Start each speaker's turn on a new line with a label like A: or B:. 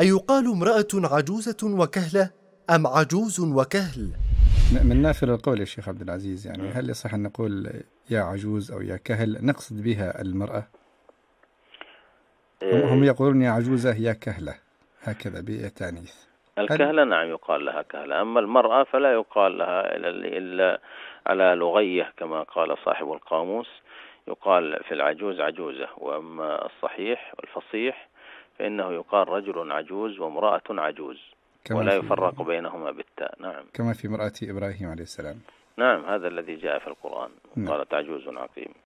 A: أيقال
B: امرأة عجوزة وكهلة أم عجوز وكهل؟ من نافر القول يا شيخ عبد العزيز يعني هل يصح أن نقول يا عجوز أو يا كهل نقصد بها المرأة؟ هم إيه. يقولون يا عجوزة يا كهلة هكذا بتانيث
C: الكهلة نعم يقال لها كهلة أما المرأة فلا يقال لها إلا على لغية كما قال صاحب القاموس يقال في العجوز عجوزة وأما الصحيح والفصيح فإنه يقال رجل عجوز وامرأة عجوز
D: ولا يفرق
C: بينهما بالتاء نعم
D: كما في مرأة إبراهيم عليه السلام
C: نعم هذا الذي جاء في القرآن نعم. قالت عجوز عقيم